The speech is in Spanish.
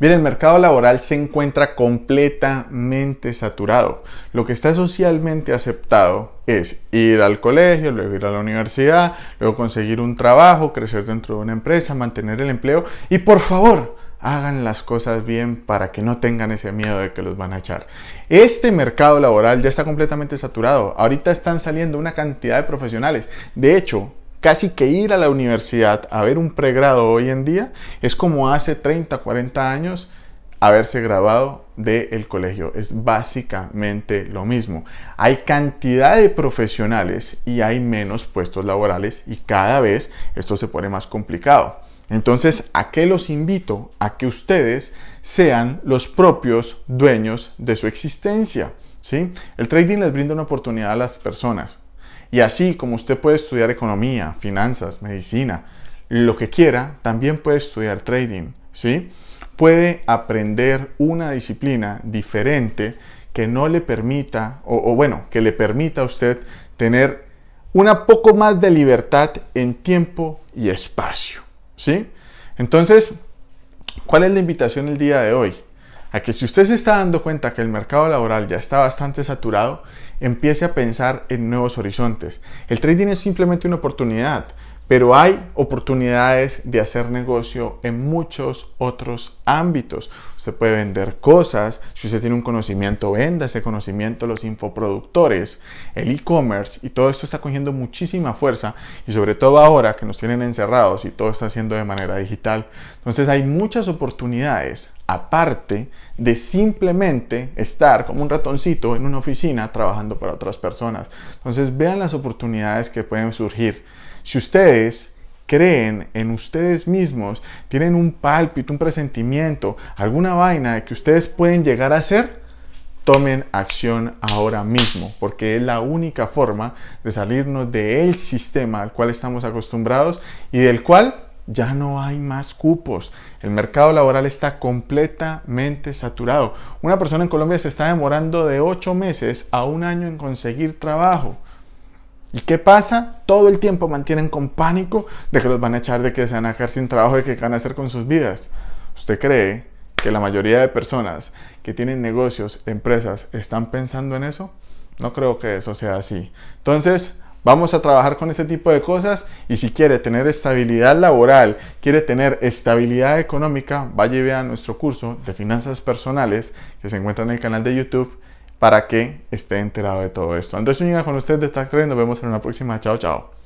Bien, el mercado laboral se encuentra completamente saturado. Lo que está socialmente aceptado es ir al colegio, luego ir a la universidad, luego conseguir un trabajo, crecer dentro de una empresa, mantener el empleo y por favor, hagan las cosas bien para que no tengan ese miedo de que los van a echar. Este mercado laboral ya está completamente saturado. Ahorita están saliendo una cantidad de profesionales. De hecho, casi que ir a la universidad a ver un pregrado hoy en día es como hace 30, 40 años haberse graduado del colegio. Es básicamente lo mismo. Hay cantidad de profesionales y hay menos puestos laborales y cada vez esto se pone más complicado. Entonces, ¿a qué los invito? A que ustedes sean los propios dueños de su existencia. ¿sí? El trading les brinda una oportunidad a las personas y así como usted puede estudiar economía, finanzas, medicina, lo que quiera, también puede estudiar trading, ¿sí? Puede aprender una disciplina diferente que no le permita, o, bueno, que le permita a usted tener una poco más de libertad en tiempo y espacio, ¿sí? Entonces, ¿cuál es la invitación el día de hoy? a que si usted se está dando cuenta que el mercado laboral ya está bastante saturado, empiece a pensar en nuevos horizontes. El trading es simplemente una oportunidad pero hay oportunidades de hacer negocio en muchos otros ámbitos. Usted puede vender cosas, si usted tiene un conocimiento, venda ese conocimiento, los infoproductores, el e-commerce y todo esto está cogiendo muchísima fuerza y sobre todo ahora que nos tienen encerrados y todo está haciendo de manera digital. Entonces hay muchas oportunidades aparte de simplemente estar como un ratoncito en una oficina trabajando para otras personas. Entonces vean las oportunidades que pueden surgir. Si ustedes creen en ustedes mismos, tienen un pálpito, un presentimiento, alguna vaina que ustedes pueden llegar a hacer, tomen acción ahora mismo, porque es la única forma de salirnos del sistema al cual estamos acostumbrados y del cual ya no hay más cupos. El mercado laboral está completamente saturado. Una persona en Colombia se está demorando de 8 meses a un año en conseguir trabajo. ¿Y qué pasa? todo el tiempo mantienen con pánico de que los van a echar, de que se van a quedar sin trabajo, de que van a hacer con sus vidas. ¿Usted cree que la mayoría de personas que tienen negocios, empresas, están pensando en eso? No creo que eso sea así. Entonces, Vamos a trabajar con este tipo de cosas y si quiere tener estabilidad laboral, quiere tener estabilidad económica, vaya y vea nuestro curso de finanzas personales que se encuentra en el canal de YouTube para que esté enterado de todo esto. Andrés Zúñiga con ustedes de Tag 3. Nos vemos en una próxima. Chao, chao.